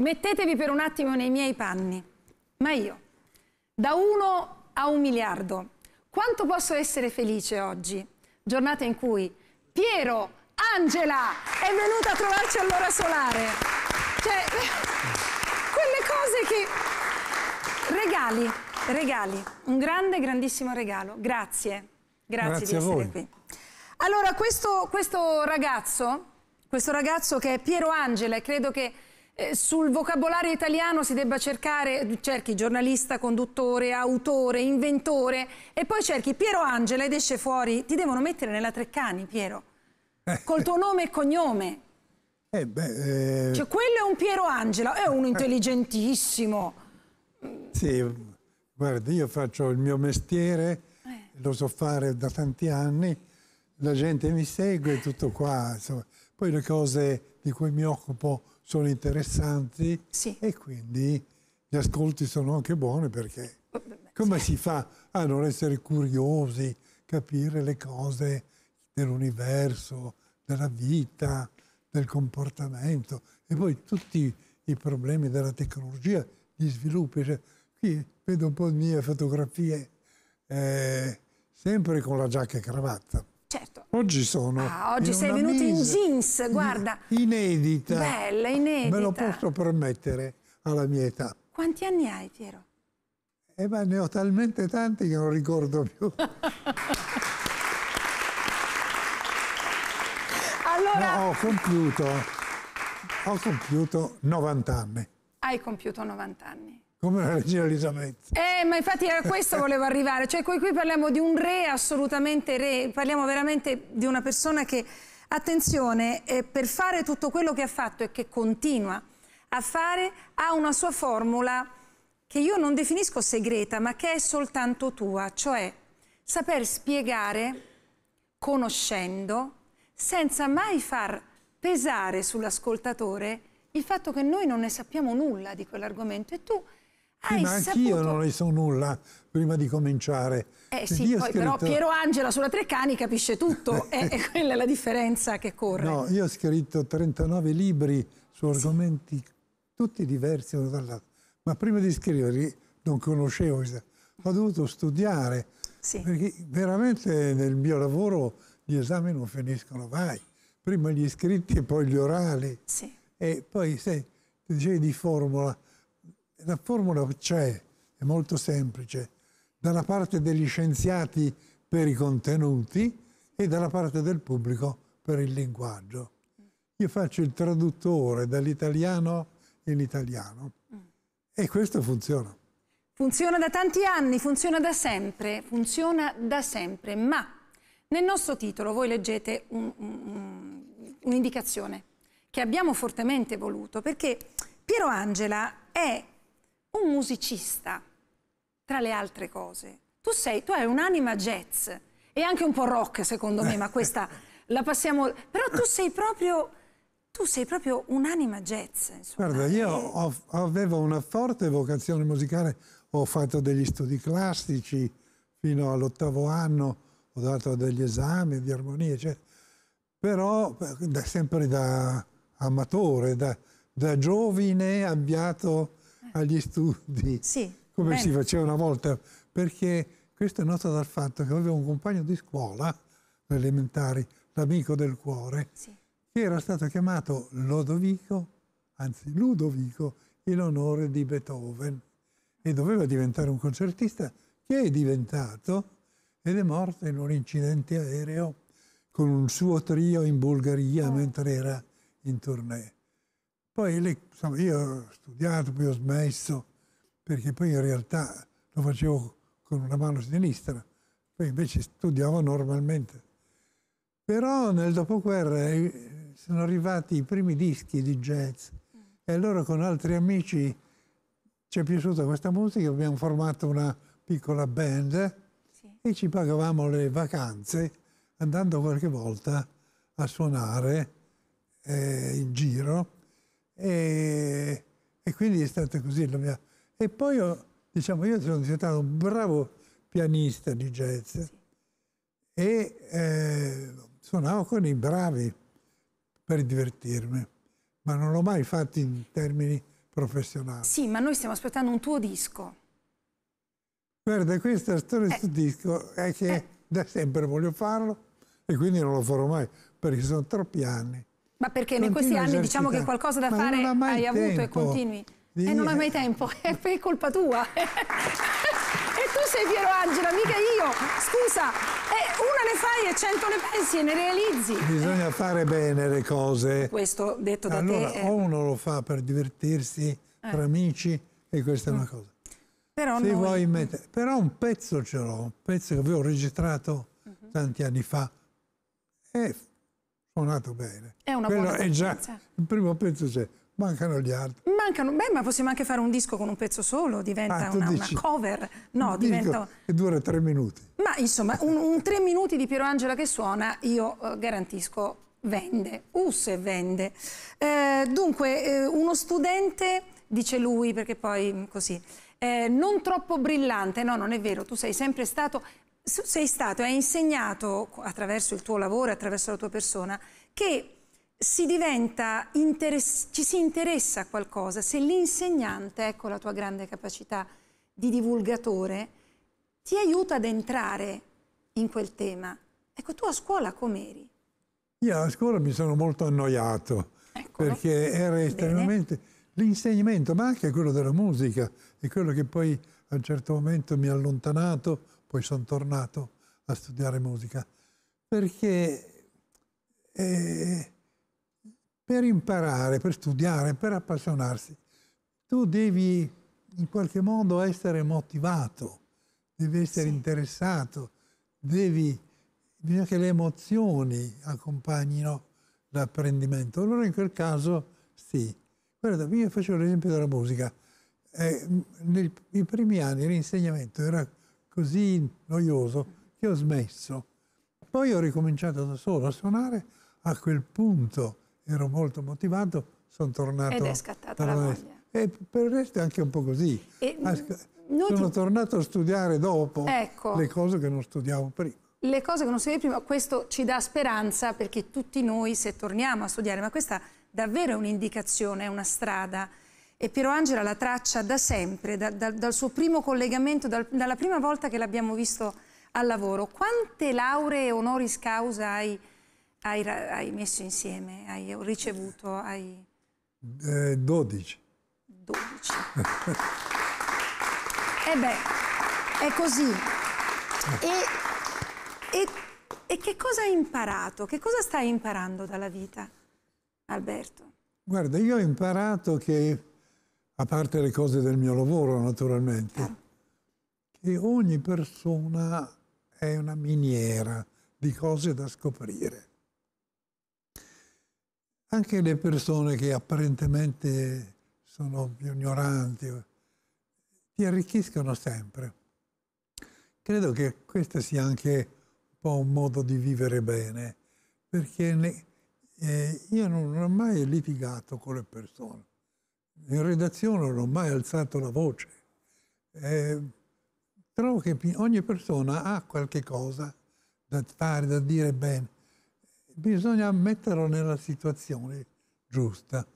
Mettetevi per un attimo nei miei panni. Ma io, da uno a un miliardo, quanto posso essere felice oggi? Giornata in cui Piero, Angela è venuta a trovarci all'ora solare. Cioè, quelle cose che... Regali, regali, un grande, grandissimo regalo. Grazie, grazie, grazie di essere qui. Allora, questo, questo ragazzo, questo ragazzo che è Piero Angela, e credo che eh, sul vocabolario italiano si debba cercare, cerchi giornalista, conduttore, autore, inventore e poi cerchi Piero Angela ed esce fuori, ti devono mettere nella Treccani Piero, col tuo nome e cognome. Eh beh, eh... Cioè quello è un Piero Angela, è uno intelligentissimo. Sì, guarda io faccio il mio mestiere, eh. lo so fare da tanti anni, la gente mi segue, tutto qua, insomma. Poi le cose di cui mi occupo sono interessanti sì. e quindi gli ascolti sono anche buoni perché come sì. si fa a non essere curiosi, capire le cose dell'universo, della vita, del comportamento e poi tutti i problemi della tecnologia, gli sviluppi. Cioè, qui vedo un po' le mie fotografie eh, sempre con la giacca e cravatta Certo. Oggi sono. Ah, oggi sei venuto in jeans, guarda. Inedita. Bella, inedita. Me lo posso permettere alla mia età. Quanti anni hai, Piero? Eh ma ne ho talmente tanti che non ricordo più. allora... No, ho compiuto, ho compiuto 90 anni. Hai compiuto 90 anni come la regina Elisabetta. Eh, ma infatti era questo volevo arrivare, cioè qui, qui parliamo di un re assolutamente re, parliamo veramente di una persona che, attenzione, eh, per fare tutto quello che ha fatto e che continua a fare, ha una sua formula che io non definisco segreta, ma che è soltanto tua, cioè saper spiegare, conoscendo, senza mai far pesare sull'ascoltatore il fatto che noi non ne sappiamo nulla di quell'argomento e tu sì, ma anch'io saputo... non ne so nulla prima di cominciare. Eh sì, poi scritto... però Piero Angela sulla Treccani capisce tutto, è, quella la differenza che corre. No, io ho scritto 39 libri su argomenti sì. tutti diversi uno dall'altro, ma prima di scriverli non conoscevo, cioè, ho dovuto studiare, sì. perché veramente nel mio lavoro gli esami non finiscono mai, prima gli scritti e poi gli orali. Sì. E poi, se dicevi di formula, la formula c'è, è molto semplice, dalla parte degli scienziati per i contenuti e dalla parte del pubblico per il linguaggio. Io faccio il traduttore dall'italiano in italiano e questo funziona. Funziona da tanti anni, funziona da sempre, funziona da sempre, ma nel nostro titolo voi leggete un'indicazione un, un che abbiamo fortemente voluto perché Piero Angela è un musicista, tra le altre cose. Tu sei, tu hai un'anima jazz e anche un po' rock secondo me, ma questa la passiamo... Però tu sei proprio, tu sei proprio un'anima jazz. Insomma. Guarda, io eh. ho, avevo una forte vocazione musicale, ho fatto degli studi classici fino all'ottavo anno, ho dato degli esami di armonia, cioè, però eh, da, sempre da amatore, da, da giovine avviato eh. agli studi, sì, come bene. si faceva una volta, perché questo è noto dal fatto che avevo un compagno di scuola, elementari, l'amico del cuore, sì. che era stato chiamato Lodovico, anzi Ludovico, in onore di Beethoven e doveva diventare un concertista che è diventato ed è morto in un incidente aereo con un suo trio in Bulgaria oh. mentre era in tournée. Poi le, insomma, io ho studiato, poi ho smesso, perché poi in realtà lo facevo con una mano sinistra, poi invece studiavo normalmente. Però nel dopoguerra eh, sono arrivati i primi dischi di jazz e allora con altri amici ci è piaciuta questa musica, abbiamo formato una piccola band sì. e ci pagavamo le vacanze andando qualche volta a suonare eh, in giro e, e quindi è stata così la mia... E poi ho, diciamo, io sono diventato un bravo pianista di jazz sì. e eh, suonavo con i bravi per divertirmi, ma non l'ho mai fatto in termini professionali. Sì, ma noi stiamo aspettando un tuo disco. Guarda, questa storia eh. del disco è che eh. da sempre voglio farlo e quindi non lo farò mai perché sono troppi anni. Ma perché in questi anni diciamo che qualcosa da Ma fare hai tempo. avuto e continui? Di... E non hai mai tempo, è colpa tua. e tu sei Piero Angela, mica io. Scusa, una ne fai e cento ne pensi e ne realizzi. Bisogna eh. fare bene le cose. Questo detto da allora, te. Allora, è... o uno lo fa per divertirsi eh. tra amici, e questa mm. è una mm. cosa. Però, noi... Mm. mettere... Però un pezzo ce l'ho, un pezzo che avevo registrato mm -hmm. tanti anni fa. E suonato bene. È una Quello buona è già Il primo pezzo c'è, mancano gli altri. Mancano, beh, ma possiamo anche fare un disco con un pezzo solo, diventa ah, una, una, cover. No, diventa... Che dura tre minuti. Ma insomma, un, un tre minuti di Piero Angela che suona, io eh, garantisco, vende. Usse vende. Eh, dunque, eh, uno studente, dice lui, perché poi mm, così... Eh, non troppo brillante, no non è vero, tu sei sempre stato, sei stato e hai insegnato attraverso il tuo lavoro, attraverso la tua persona, che si diventa ci si interessa a qualcosa se l'insegnante, ecco la tua grande capacità di divulgatore, ti aiuta ad entrare in quel tema. Ecco, tu a scuola com'eri? Io a scuola mi sono molto annoiato Eccolo. perché era estremamente l'insegnamento, ma anche quello della musica, è quello che poi a un certo momento mi ha allontanato poi sono tornato a studiare musica, perché eh, per imparare, per studiare, per appassionarsi, tu devi in qualche modo essere motivato, devi essere sì. interessato, devi, bisogna che le emozioni accompagnino l'apprendimento. Allora in quel caso sì. Guarda, io faccio l'esempio della musica. Eh, nei, nei primi anni l'insegnamento era così noioso che ho smesso. Poi ho ricominciato da solo a suonare, a quel punto ero molto motivato, sono tornato... Ed è scattata la voglia. E per il resto è anche un po' così. E, ah, sono ti... tornato a studiare dopo ecco. le cose che non studiavo prima. Le cose che non studiavo prima, questo ci dà speranza perché tutti noi se torniamo a studiare, ma questa davvero è un'indicazione, è una strada e Piero Angela la traccia da sempre, da, da, dal suo primo collegamento, dal, dalla prima volta che l'abbiamo visto al lavoro. Quante lauree honoris causa hai, hai, hai messo insieme, hai ricevuto? Hai... Eh, 12. 12. e beh, è così. E, e, e che cosa hai imparato? Che cosa stai imparando dalla vita, Alberto? Guarda, io ho imparato che a parte le cose del mio lavoro naturalmente, ah. che ogni persona è una miniera di cose da scoprire. Anche le persone che apparentemente sono più ignoranti ti arricchiscono sempre. Credo che questo sia anche un po' un modo di vivere bene, perché ne, eh, io non ho mai litigato con le persone in redazione non ho mai alzato la voce. Eh, trovo che ogni persona ha qualche cosa da fare, da dire bene. Bisogna metterlo nella situazione giusta.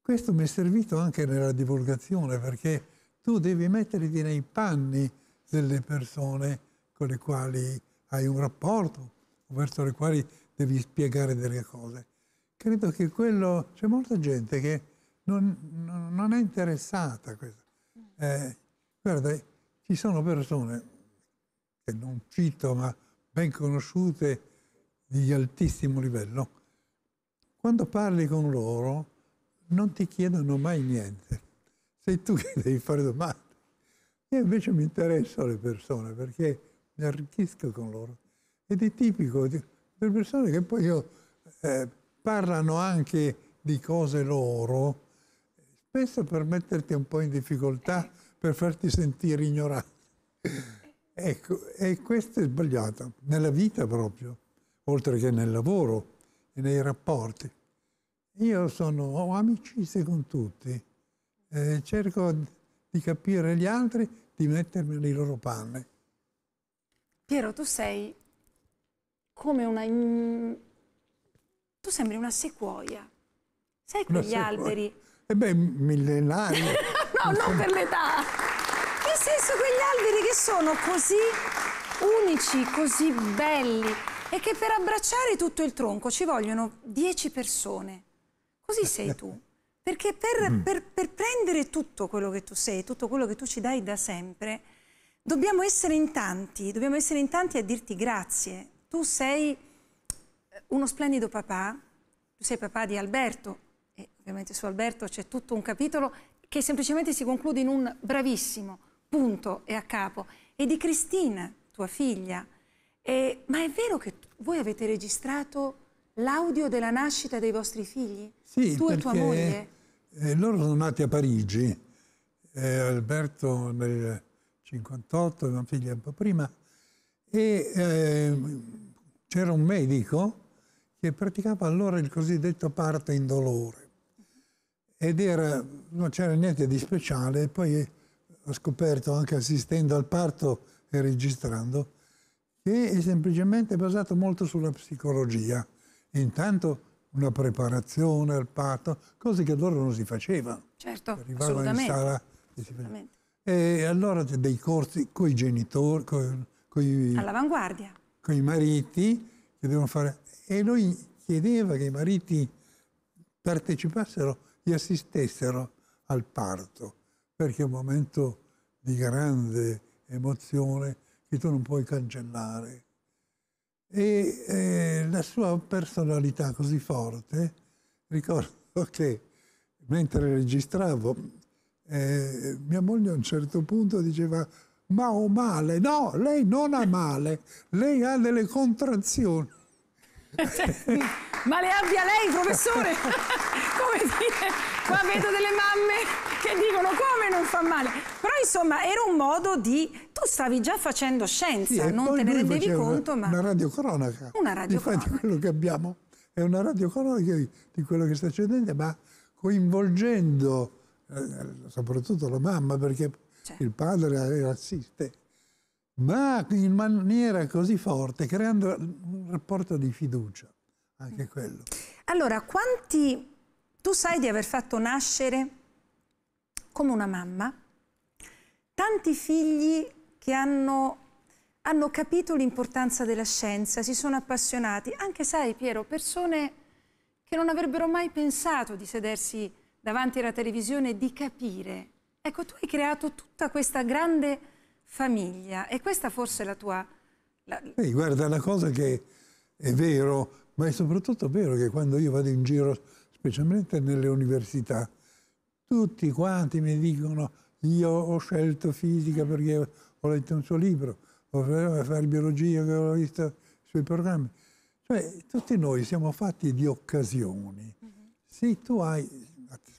Questo mi è servito anche nella divulgazione perché tu devi metterti nei panni delle persone con le quali hai un rapporto, verso le quali devi spiegare delle cose. Credo che quello... C'è molta gente che non, non è interessata questa. Eh, guarda, ci sono persone che non cito, ma ben conosciute di altissimo livello. Quando parli con loro non ti chiedono mai niente. Sei tu che devi fare domande. Io invece mi interesso alle persone perché mi arricchisco con loro. Ed è tipico delle persone che poi io, eh, parlano anche di cose loro, questo per metterti un po' in difficoltà, per farti sentire ignorante. Ecco, e questo è sbagliato, nella vita proprio, oltre che nel lavoro e nei rapporti. Io sono, ho amicizie con tutti, eh, cerco di capire gli altri, di mettermi nei loro panni. Piero, tu sei come una... tu sembri una sequoia. Sai quegli alberi e eh beh, millenario. no, non per l'età. Nel senso quegli alberi che sono così unici, così belli e che per abbracciare tutto il tronco ci vogliono dieci persone. Così sei tu. Perché per, mm. per, per, prendere tutto quello che tu sei, tutto quello che tu ci dai da sempre, dobbiamo essere in tanti, dobbiamo essere in tanti a dirti grazie. Tu sei eh, uno splendido papà, tu sei papà di Alberto, ovviamente su Alberto c'è tutto un capitolo che semplicemente si conclude in un bravissimo punto e a capo, e di Cristina, tua figlia. E, ma è vero che voi avete registrato l'audio della nascita dei vostri figli? Sì, tu e tua moglie? Eh, loro sono nati a Parigi, eh, Alberto nel 58, una figlia un po' prima, e eh, c'era un medico che praticava allora il cosiddetto parto in dolore ed era, non c'era niente di speciale, poi ho scoperto anche assistendo al parto e registrando, che è semplicemente basato molto sulla psicologia. Intanto una preparazione al parto, cose che loro non si facevano. Certo, Arrivavano in sala e si E allora dei corsi con i genitori, con i... All'avanguardia. Con i mariti che devono fare... E lui chiedeva che i mariti partecipassero gli assistessero al parto, perché è un momento di grande emozione che tu non puoi cancellare. E eh, la sua personalità così forte, ricordo che mentre registravo, eh, mia moglie a un certo punto diceva ma ho male, no, lei non ha male, lei ha delle contrazioni. Cioè, ma le abbia lei, professore? come dire, qua vedo delle mamme che dicono come non fa male. Però insomma era un modo di... Tu stavi già facendo scienza, sì, non te ne rendevi conto, una, ma... Una radiocronaca. Una radiocronaca. Infatti quello che abbiamo è una radiocronaca di quello che sta succedendo, ma coinvolgendo eh, soprattutto la mamma, perché cioè. il padre assiste, ma in maniera così forte, creando un rapporto di fiducia. Anche quello. Allora, quanti... Tu sai di aver fatto nascere, come una mamma, tanti figli che hanno, hanno capito l'importanza della scienza, si sono appassionati, anche sai Piero, persone che non avrebbero mai pensato di sedersi davanti alla televisione e di capire. Ecco, tu hai creato tutta questa grande famiglia e questa forse è la tua... La... Ehi, guarda, la cosa che è vero ma è soprattutto vero che quando io vado in giro, specialmente nelle università, tutti quanti mi dicono io ho scelto fisica perché ho letto un suo libro, ho fatto biologia che ho visto i suoi programmi. Cioè, tutti noi siamo fatti di occasioni. Mm-hmm. Se tu hai,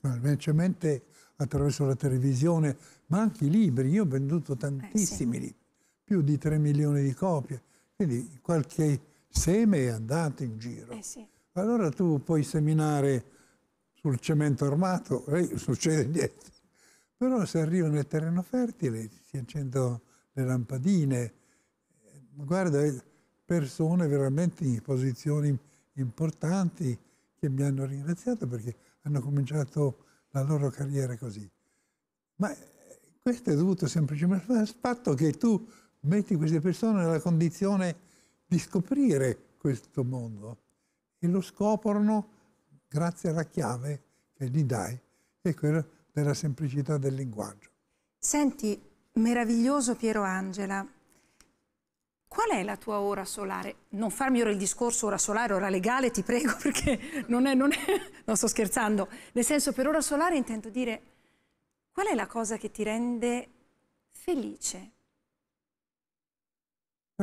semplicemente attraverso la televisione, ma anche i libri, io ho venduto tantissimi eh, sì. libri, più di 3 milioni di copie, quindi qualche seme è andato in giro. Eh sì. Allora tu puoi seminare sul cemento armato, eh, succede niente. Però se arriva nel terreno fertile, si accendono le lampadine. Eh, guarda, eh, persone veramente in posizioni importanti che mi hanno ringraziato perché hanno cominciato la loro carriera così. Ma eh, questo è dovuto semplicemente al fatto che tu metti queste persone nella condizione di scoprire questo mondo e lo scoprono grazie alla chiave che gli dai, che è quella della semplicità del linguaggio. Senti, meraviglioso Piero Angela, qual è la tua ora solare? Non farmi ora il discorso ora solare, ora legale, ti prego, perché non è, non, è, non sto scherzando. Nel senso, per ora solare intendo dire, qual è la cosa che ti rende felice?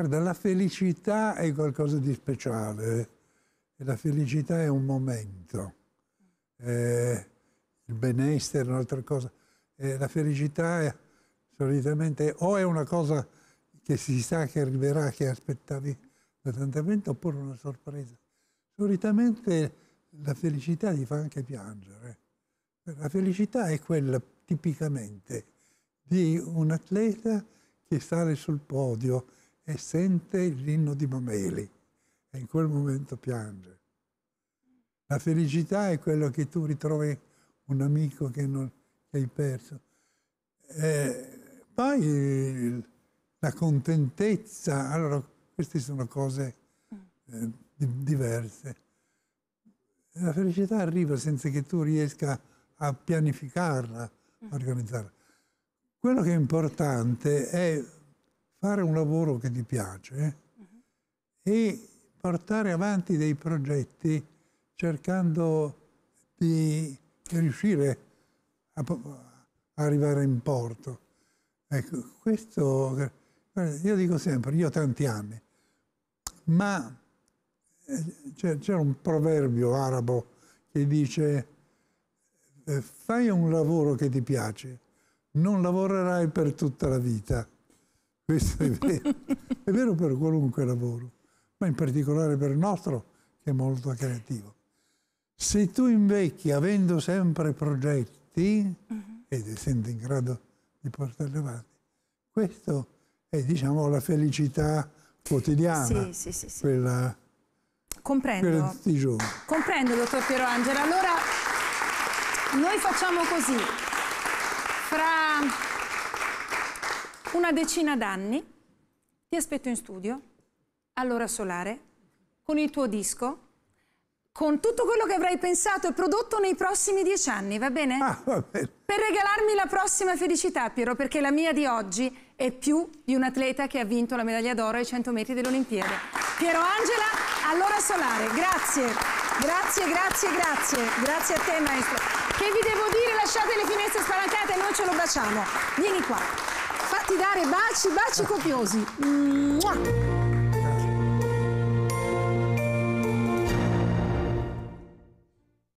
Guarda, la felicità è qualcosa di speciale, eh. la felicità è un momento, eh, il benessere è un'altra cosa. Eh, la felicità è, solitamente o è una cosa che si sa che arriverà, che aspettavi da tanta tempo, oppure una sorpresa. Solitamente la felicità ti fa anche piangere. La felicità è quella tipicamente di un atleta che sale sul podio, e sente l'inno di Mameli e in quel momento piange. La felicità è quello che tu ritrovi un amico che, non, che hai perso. E eh, poi il, la contentezza, allora queste sono cose eh, diverse. La felicità arriva senza che tu riesca a pianificarla, a organizzarla. Quello che è importante è fare un lavoro che ti piace eh, e portare avanti dei progetti cercando di riuscire a, arrivare in porto. Ecco, questo, io dico sempre, io ho tanti anni, ma eh, c'è un proverbio arabo che dice eh, fai un lavoro che ti piace, non lavorerai per tutta la vita. Questo è vero. è vero per qualunque lavoro, ma in particolare per il nostro, che è molto creativo. Se tu invecchi avendo sempre progetti mm-hmm. ed essendo in grado di portarli avanti, questa è diciamo la felicità quotidiana, sì, sì, sì, quella, Comprendo. di tutti i giorni. Comprendo, dottor Piero Angela. Allora, noi facciamo così. Fra una decina d'anni, ti aspetto in studio, all'ora solare, con il tuo disco, con tutto quello che avrai pensato e prodotto nei prossimi dieci anni, va bene? Ah, va bene. Per regalarmi la prossima felicità, Piero, perché la mia di oggi è più di un atleta che ha vinto la medaglia d'oro ai 100 metri dell'Olimpiade. Piero Angela, all'ora solare, grazie, grazie, grazie, grazie, grazie a te maestro. Che vi devo dire, lasciate le finestre spalancate, e noi ce lo baciamo. Vieni qua farti dare baci, baci copiosi. Mua!